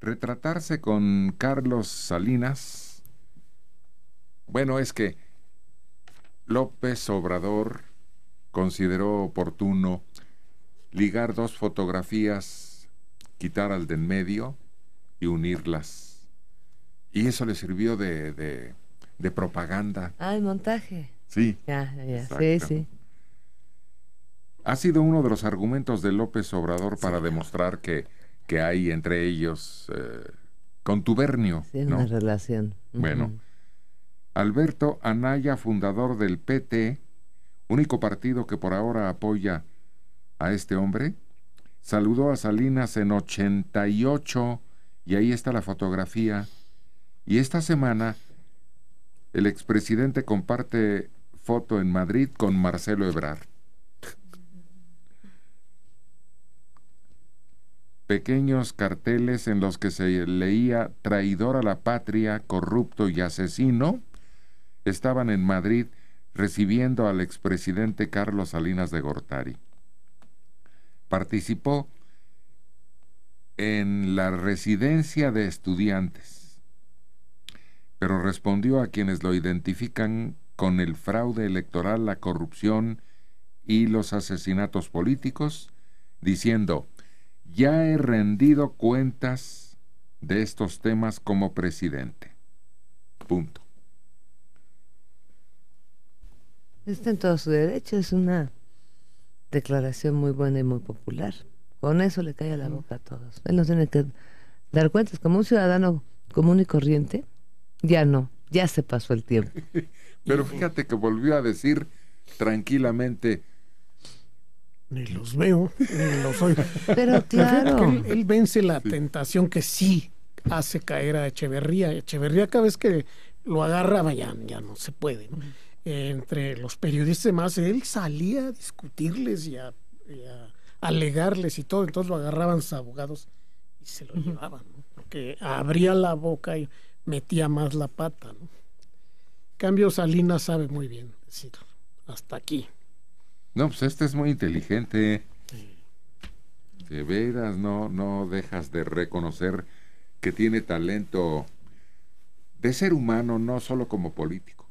retratarse con Carlos Salinas, bueno, es que López Obrador consideró oportuno ligar dos fotografías, quitar al de en medio y unirlas. Y eso le sirvió de, de, propaganda. Ah, de montaje. Sí. Ya, ya, sí, sí. Ha sido uno de los argumentos de López Obrador para demostrar que que hay entre ellos con eh, contubernio. Sí, una relación. Bueno, Alberto Anaya, fundador del PT, único partido que por ahora apoya a este hombre, saludó a Salinas en 88 y ahí está la fotografía. Y esta semana el expresidente comparte foto en Madrid con Marcelo Ebrard. pequeños carteles en los que se leía traidor a la patria, corrupto y asesino, estaban en Madrid recibiendo al expresidente Carlos Salinas de Gortari. Participó en la residencia de estudiantes, pero respondió a quienes lo identifican con el fraude electoral, la corrupción y los asesinatos políticos, diciendo, ya he rendido cuentas de estos temas como presidente. Punto. Está en todo su derecho, es una declaración muy buena y muy popular. Con eso le cae a la boca a todos. Él no tiene que dar cuentas. Como un ciudadano común y corriente, ya no, ya se pasó el tiempo. Pero fíjate que volvió a decir tranquilamente, ni los veo, ni los oigo. Pero claro. él, vence la tentación que sí hace caer a Echeverría. Echeverría cada vez que lo agarraba ya, ya no se puede. Eh, entre los periodistas más, él salía a discutirles y a, alegarles y todo, entonces lo agarraban sus abogados y se lo llevaban, ¿no? abría la boca y metía más la pata. cambio, Salinas sabe muy bien hasta aquí. No, pues este es muy inteligente. De veras, no, no dejas de reconocer que tiene talento de ser humano, no solo como político.